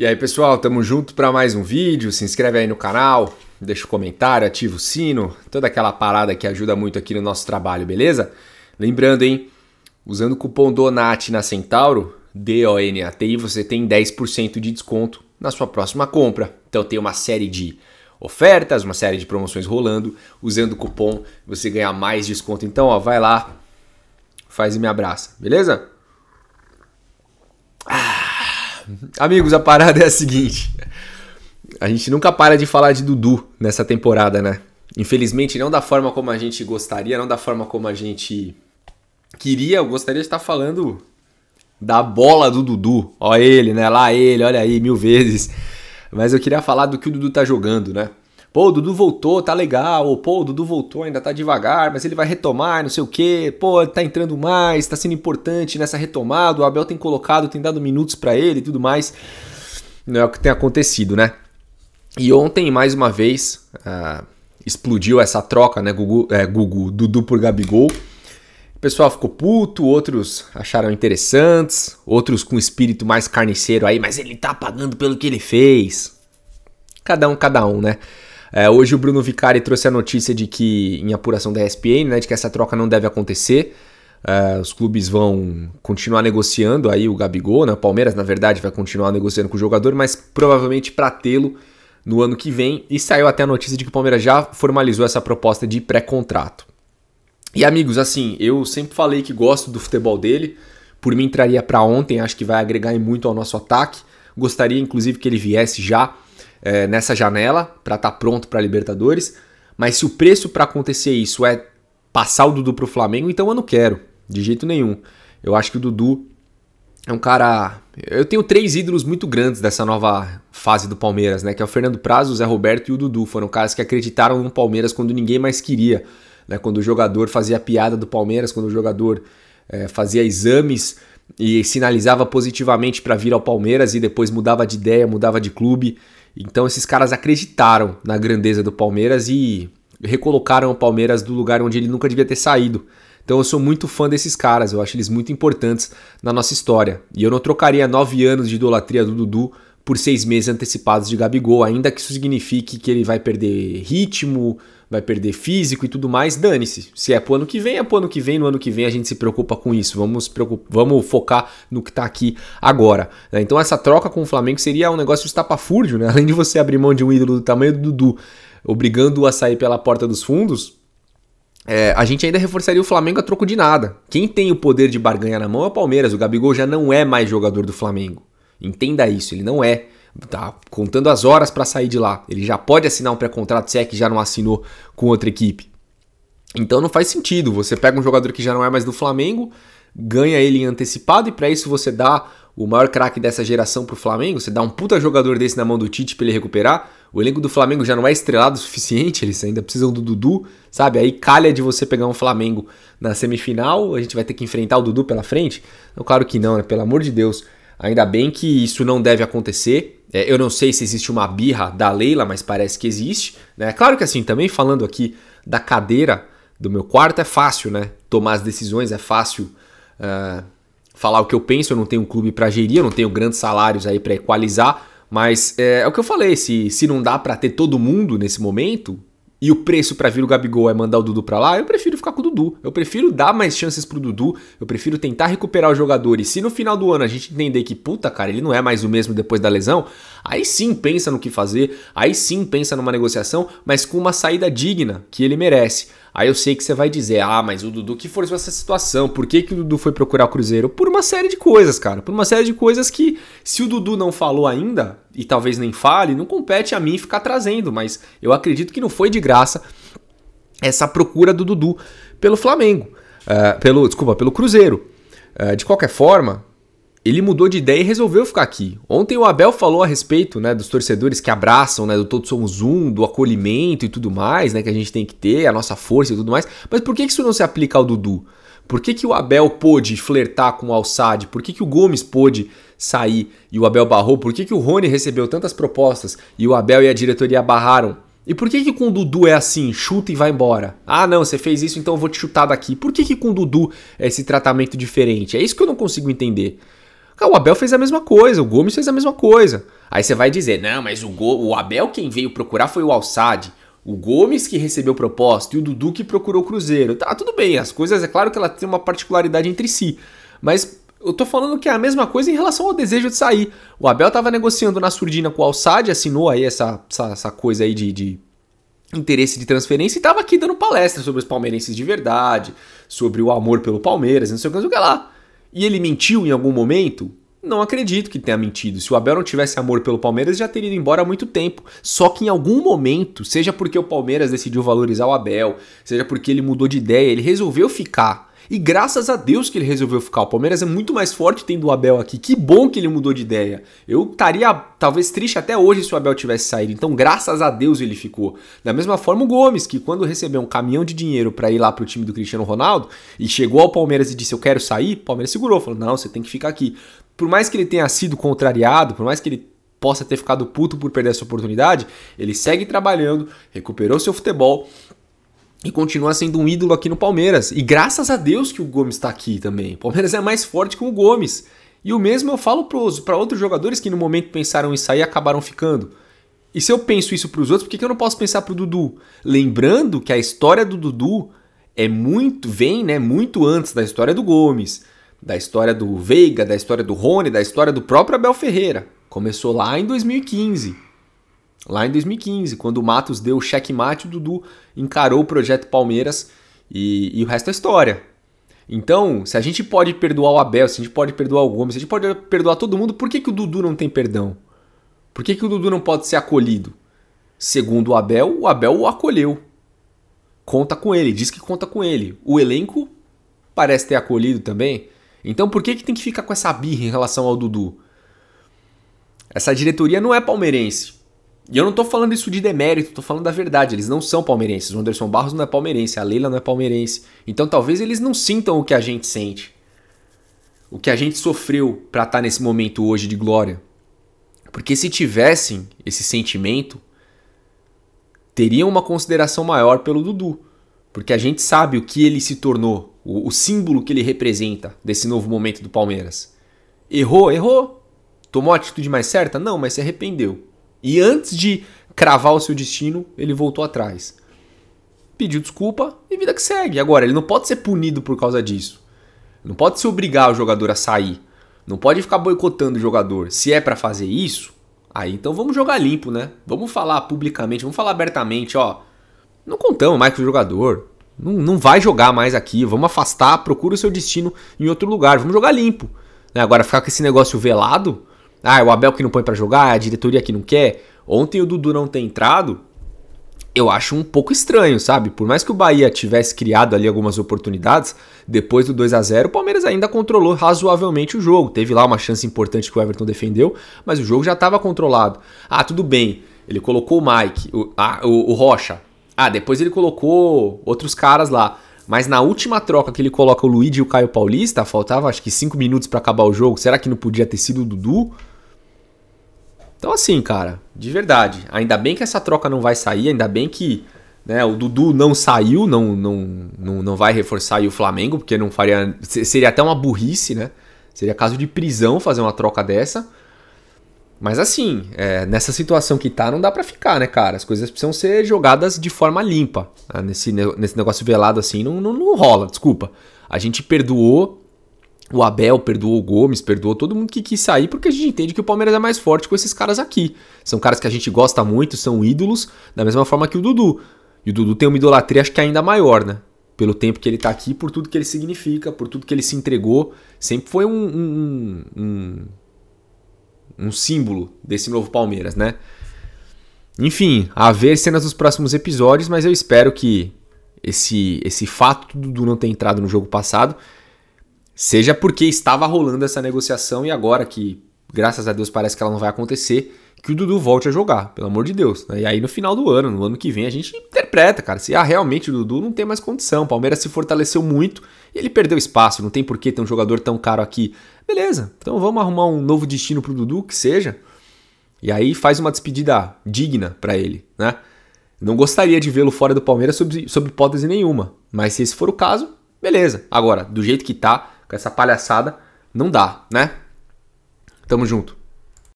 E aí, pessoal, tamo junto para mais um vídeo. Se inscreve aí no canal, deixa o um comentário, ativa o sino, toda aquela parada que ajuda muito aqui no nosso trabalho, beleza? Lembrando, hein, usando o cupom DONAT na Centauro, D-O-N-A-T-I, você tem 10% de desconto na sua próxima compra. Então tem uma série de ofertas, uma série de promoções rolando. Usando o cupom, você ganha mais desconto. Então, ó, vai lá, faz e me abraça, beleza? Amigos, a parada é a seguinte. A gente nunca para de falar de Dudu nessa temporada, né? Infelizmente, não da forma como a gente gostaria, não da forma como a gente queria. Eu gostaria de estar falando da bola do Dudu. Ó ele, né? Lá ele, olha aí, mil vezes. Mas eu queria falar do que o Dudu tá jogando, né? Pô, o Dudu voltou, tá legal. Ou, pô, o Dudu voltou, ainda tá devagar, mas ele vai retomar, não sei o quê. Pô, tá entrando mais, tá sendo importante nessa retomada. O Abel tem colocado, tem dado minutos para ele e tudo mais. Não é o que tem acontecido, né? E ontem, mais uma vez, ah, explodiu essa troca, né? Gugu, é, Gugu, Dudu por Gabigol. O pessoal ficou puto, outros acharam interessantes, outros com espírito mais carniceiro aí, mas ele tá pagando pelo que ele fez. Cada um, cada um, né? É, hoje o Bruno Vicari trouxe a notícia de que, em apuração da ESPN, né, de que essa troca não deve acontecer. É, os clubes vão continuar negociando aí o Gabigol, né? O Palmeiras, na verdade, vai continuar negociando com o jogador, mas provavelmente para tê-lo no ano que vem. E saiu até a notícia de que o Palmeiras já formalizou essa proposta de pré-contrato. E amigos, assim, eu sempre falei que gosto do futebol dele. Por mim, entraria para ontem, acho que vai agregar muito ao nosso ataque. Gostaria, inclusive, que ele viesse já é, nessa janela para estar tá pronto para a Libertadores. Mas se o preço para acontecer isso é passar o Dudu para o Flamengo, então eu não quero, de jeito nenhum. Eu acho que o Dudu é um cara. Eu tenho três ídolos muito grandes dessa nova fase do Palmeiras, né? Que é o Fernando Prazo, o Zé Roberto e o Dudu. Foram caras que acreditaram no Palmeiras quando ninguém mais queria, né? Quando o jogador fazia piada do Palmeiras, quando o jogador é, fazia exames e sinalizava positivamente para vir ao Palmeiras e depois mudava de ideia, mudava de clube. Então esses caras acreditaram na grandeza do Palmeiras e recolocaram o Palmeiras do lugar onde ele nunca devia ter saído. Então eu sou muito fã desses caras, eu acho eles muito importantes na nossa história. E eu não trocaria nove anos de idolatria do Dudu por seis meses antecipados de Gabigol, ainda que isso signifique que ele vai perder ritmo, vai perder físico e tudo mais, dane-se. Se é pro ano que vem, é pro ano que vem, no ano que vem a gente se preocupa com isso. Vamos, vamos focar no que tá aqui agora. Né? Então essa troca com o Flamengo seria um negócio estapafúrdio, né? Além de você abrir mão de um ídolo do tamanho do Dudu, obrigando-o a sair pela porta dos fundos, é, a gente ainda reforçaria o Flamengo a troco de nada. Quem tem o poder de barganha na mão é o Palmeiras. O Gabigol já não é mais jogador do Flamengo. Entenda isso, ele não é. Tá contando as horas para sair de lá. Ele já pode assinar um pré-contrato se é que já não assinou com outra equipe. Então não faz sentido. Você pega um jogador que já não é mais do Flamengo, ganha ele em antecipado e para isso você dá o maior craque dessa geração pro Flamengo, você dá um puta jogador desse na mão do Tite para ele recuperar. O elenco do Flamengo já não é estrelado o suficiente, eles ainda precisam do Dudu, sabe? Aí calha de você pegar um Flamengo na semifinal, a gente vai ter que enfrentar o Dudu pela frente? Então, claro que não, né? Pelo amor de Deus. Ainda bem que isso não deve acontecer. É, eu não sei se existe uma birra da Leila, mas parece que existe. Né? Claro que assim, também falando aqui da cadeira do meu quarto, é fácil, né? Tomar as decisões, é fácil uh, falar o que eu penso. Eu não tenho um clube para gerir, eu não tenho grandes salários aí para equalizar. Mas é, é, o que eu falei, se, se não dá para ter todo mundo nesse momento, e o preço para vir o Gabigol é mandar o Dudu para lá, eu prefiro ficar com o Dudu. Eu prefiro dar mais chances pro Dudu, eu prefiro tentar recuperar o jogador. E se no final do ano a gente entender que, puta, cara, ele não é mais o mesmo depois da lesão, aí sim pensa no que fazer, aí sim pensa numa negociação, mas com uma saída digna que ele merece. Aí eu sei que você vai dizer, ah, mas o Dudu que forçou essa situação, por que, que o Dudu foi procurar o Cruzeiro? Por uma série de coisas, cara. Por uma série de coisas que, se o Dudu não falou ainda, e talvez nem fale, não compete a mim ficar trazendo, mas eu acredito que não foi de graça essa procura do Dudu pelo Flamengo, uh, pelo desculpa, pelo Cruzeiro. Uh, de qualquer forma, ele mudou de ideia e resolveu ficar aqui. Ontem o Abel falou a respeito né, dos torcedores que abraçam, né, do todos somos um, do acolhimento e tudo mais, né, que a gente tem que ter, a nossa força e tudo mais. Mas por que isso não se aplica ao Dudu? Por que, que o Abel pôde flertar com o Alçade? Por que, que o Gomes pôde sair e o Abel barrou? Por que, que o Rony recebeu tantas propostas e o Abel e a diretoria barraram? E por que, que com o Dudu é assim? Chuta e vai embora. Ah, não, você fez isso, então eu vou te chutar daqui. Por que, que com o Dudu é esse tratamento diferente? É isso que eu não consigo entender. o Abel fez a mesma coisa, o Gomes fez a mesma coisa. Aí você vai dizer, não, mas o, Go o Abel quem veio procurar foi o Alçade o Gomes que recebeu proposta e o Dudu que procurou o Cruzeiro. Tá, tudo bem, as coisas, é claro que ela tem uma particularidade entre si, mas eu tô falando que é a mesma coisa em relação ao desejo de sair. O Abel tava negociando na surdina com o Alçade, assinou aí essa, essa, essa coisa aí de, de interesse de transferência e tava aqui dando palestra sobre os palmeirenses de verdade, sobre o amor pelo Palmeiras, não não sei o que lá. E ele mentiu em algum momento? não acredito que tenha mentido. Se o Abel não tivesse amor pelo Palmeiras, já teria ido embora há muito tempo. Só que em algum momento, seja porque o Palmeiras decidiu valorizar o Abel, seja porque ele mudou de ideia, ele resolveu ficar e graças a Deus que ele resolveu ficar. O Palmeiras é muito mais forte tendo o Abel aqui. Que bom que ele mudou de ideia. Eu estaria talvez triste até hoje se o Abel tivesse saído. Então, graças a Deus ele ficou. Da mesma forma o Gomes, que quando recebeu um caminhão de dinheiro para ir lá para o time do Cristiano Ronaldo e chegou ao Palmeiras e disse: "Eu quero sair", o Palmeiras segurou, falou: "Não, você tem que ficar aqui". Por mais que ele tenha sido contrariado, por mais que ele possa ter ficado puto por perder essa oportunidade, ele segue trabalhando, recuperou seu futebol e continua sendo um ídolo aqui no Palmeiras. E graças a Deus que o Gomes está aqui também. O Palmeiras é mais forte que o Gomes. E o mesmo eu falo para outros jogadores que no momento pensaram em sair e acabaram ficando. E se eu penso isso para os outros, por que, que eu não posso pensar para o Dudu? Lembrando que a história do Dudu é muito vem, né, muito antes da história do Gomes, da história do Veiga, da história do Rony, da história do próprio Abel Ferreira. Começou lá em 2015. Lá em 2015, quando o Matos deu o checkmate, o Dudu encarou o projeto Palmeiras e, e o resto é história. Então, se a gente pode perdoar o Abel, se a gente pode perdoar o Gomes, se a gente pode perdoar todo mundo, por que, que o Dudu não tem perdão? Por que, que o Dudu não pode ser acolhido? Segundo o Abel, o Abel o acolheu. Conta com ele, diz que conta com ele. O elenco parece ter acolhido também. Então por que, que tem que ficar com essa birra em relação ao Dudu? Essa diretoria não é palmeirense. E eu não tô falando isso de demérito, tô falando da verdade. Eles não são palmeirenses. O Anderson Barros não é palmeirense, a Leila não é palmeirense. Então talvez eles não sintam o que a gente sente. O que a gente sofreu para estar tá nesse momento hoje de glória. Porque se tivessem esse sentimento, teriam uma consideração maior pelo Dudu. Porque a gente sabe o que ele se tornou, o, o símbolo que ele representa desse novo momento do Palmeiras. Errou, errou. Tomou a atitude mais certa? Não, mas se arrependeu. E antes de cravar o seu destino, ele voltou atrás. Pediu desculpa e vida que segue. Agora, ele não pode ser punido por causa disso. Não pode se obrigar o jogador a sair. Não pode ficar boicotando o jogador. Se é para fazer isso, aí então vamos jogar limpo, né? Vamos falar publicamente, vamos falar abertamente, ó. Não contamos mais com o jogador. Não, não vai jogar mais aqui. Vamos afastar, procura o seu destino em outro lugar. Vamos jogar limpo. Né, agora ficar com esse negócio velado, ah, o Abel que não põe para jogar, a diretoria que não quer. Ontem o Dudu não ter entrado, eu acho um pouco estranho, sabe? Por mais que o Bahia tivesse criado ali algumas oportunidades, depois do 2 a 0 o Palmeiras ainda controlou razoavelmente o jogo. Teve lá uma chance importante que o Everton defendeu, mas o jogo já estava controlado. Ah, tudo bem, ele colocou o Mike, o, ah, o, o Rocha. Ah, depois ele colocou outros caras lá. Mas na última troca que ele coloca o Luigi e o Caio Paulista, faltava acho que 5 minutos para acabar o jogo. Será que não podia ter sido o Dudu? Então, assim, cara, de verdade. Ainda bem que essa troca não vai sair, ainda bem que né, o Dudu não saiu, não, não, não, não vai reforçar o Flamengo, porque não faria. Seria até uma burrice, né? Seria caso de prisão fazer uma troca dessa. Mas assim, é, nessa situação que tá, não dá para ficar, né, cara? As coisas precisam ser jogadas de forma limpa. Né? Nesse, nesse negócio velado assim, não, não, não rola, desculpa. A gente perdoou o Abel perdoou o Gomes, perdoou todo mundo que quis sair, porque a gente entende que o Palmeiras é mais forte com esses caras aqui. São caras que a gente gosta muito, são ídolos, da mesma forma que o Dudu. E o Dudu tem uma idolatria, acho que ainda maior, né? Pelo tempo que ele tá aqui, por tudo que ele significa, por tudo que ele se entregou. Sempre foi um, um, um, um símbolo desse novo Palmeiras, né? Enfim, a ver cenas dos próximos episódios, mas eu espero que esse, esse fato do Dudu não ter entrado no jogo passado seja porque estava rolando essa negociação e agora que, graças a Deus, parece que ela não vai acontecer, que o Dudu volte a jogar, pelo amor de Deus. Né? E aí no final do ano, no ano que vem, a gente interpreta, cara, se ah, realmente o Dudu não tem mais condição, o Palmeiras se fortaleceu muito, ele perdeu espaço, não tem por que ter um jogador tão caro aqui. Beleza, então vamos arrumar um novo destino para o Dudu, que seja, e aí faz uma despedida digna para ele, né? Não gostaria de vê-lo fora do Palmeiras sob, sob hipótese nenhuma, mas se esse for o caso, beleza. Agora, do jeito que tá, com essa palhaçada, não dá, né? Tamo junto.